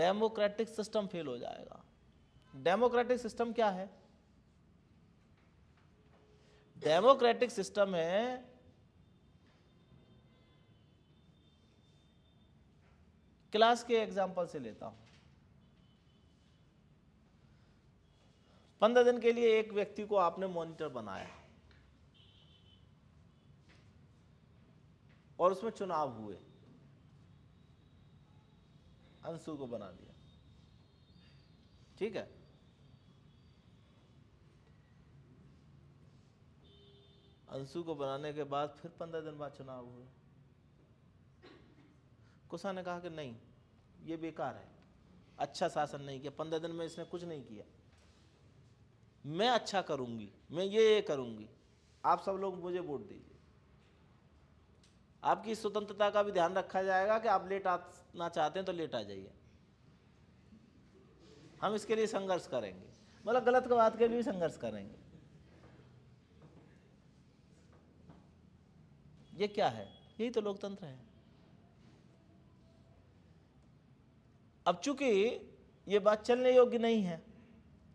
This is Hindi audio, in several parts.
डेमोक्रेटिक सिस्टम फेल हो जाएगा डेमोक्रेटिक सिस्टम क्या है डेमोक्रेटिक सिस्टम है क्लास के एग्जाम्पल से लेता हूं पंद्रह दिन के लिए एक व्यक्ति को आपने मॉनिटर बनाया और उसमें चुनाव हुए अंशु को बना दिया ठीक है अंशु को बनाने के बाद फिर पंद्रह दिन बाद चुनाव हुए कुशा ने कहा कि नहीं ये बेकार है अच्छा शासन नहीं किया पंद्रह दिन में इसने कुछ नहीं किया मैं अच्छा करूंगी मैं ये ये करूंगी आप सब लोग मुझे वोट दीजिए आपकी स्वतंत्रता का भी ध्यान रखा जाएगा कि आप लेट आना चाहते हैं तो लेट आ जाइए हम इसके लिए संघर्ष करेंगे मतलब गलत बात के लिए संघर्ष करेंगे ये क्या है यही तो लोकतंत्र है अब चूंकि ये बात चलने योग्य नहीं है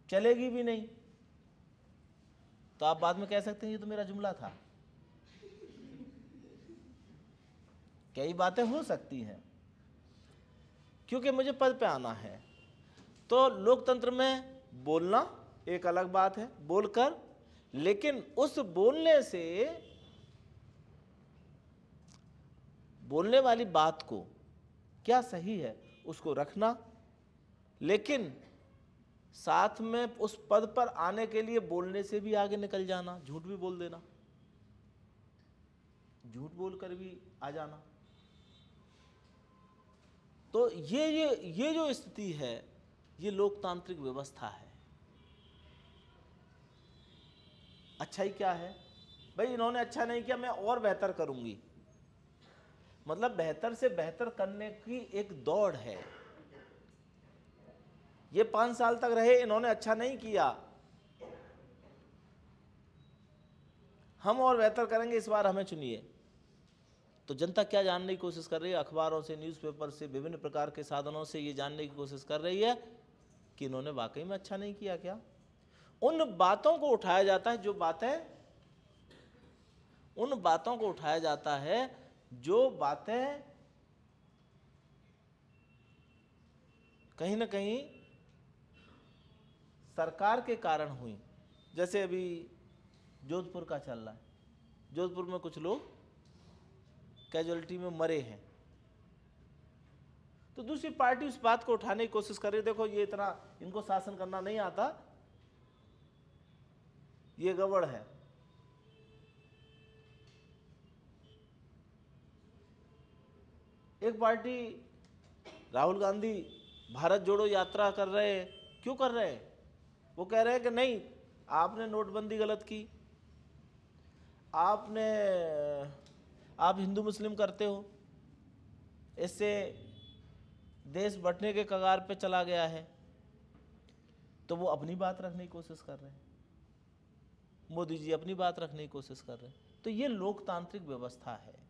चलेगी भी नहीं तो आप बाद में कह सकते हैं ये तो मेरा जुमला था कई बातें हो सकती हैं क्योंकि मुझे पद पे आना है तो लोकतंत्र में बोलना एक अलग बात है बोलकर लेकिन उस बोलने से बोलने वाली बात को क्या सही है उसको रखना लेकिन साथ में उस पद पर आने के लिए बोलने से भी आगे निकल जाना झूठ भी बोल देना झूठ बोलकर भी आ जाना तो ये ये ये जो स्थिति है ये लोकतांत्रिक व्यवस्था है अच्छाई क्या है भाई इन्होंने अच्छा नहीं किया मैं और बेहतर करूंगी मतलब बेहतर से बेहतर करने की एक दौड़ है ये पांच साल तक रहे इन्होंने अच्छा नहीं किया हम और बेहतर करेंगे इस बार हमें चुनिए तो जनता क्या जानने की कोशिश कर रही है अखबारों से न्यूज़पेपर से विभिन्न प्रकार के साधनों से ये जानने की कोशिश कर रही है कि इन्होंने वाकई में अच्छा नहीं किया क्या उन बातों को उठाया जाता है जो बातें उन बातों को उठाया जाता है जो बातें कहीं ना कहीं सरकार के कारण हुई जैसे अभी जोधपुर का चल रहा है जोधपुर में कुछ लोग कैजुअलिटी में मरे हैं तो दूसरी पार्टी उस बात को उठाने की कोशिश कर रही है देखो ये इतना इनको शासन करना नहीं आता ये गबड़ है एक पार्टी राहुल गांधी भारत जोड़ो यात्रा कर रहे हैं क्यों कर रहे हैं वो कह रहे हैं कि नहीं आपने नोटबंदी गलत की आपने आप हिंदू मुस्लिम करते हो इससे देश बटने के कगार पे चला गया है तो वो अपनी बात रखने की कोशिश कर रहे हैं मोदी जी अपनी बात रखने की कोशिश कर रहे हैं तो ये लोकतांत्रिक व्यवस्था है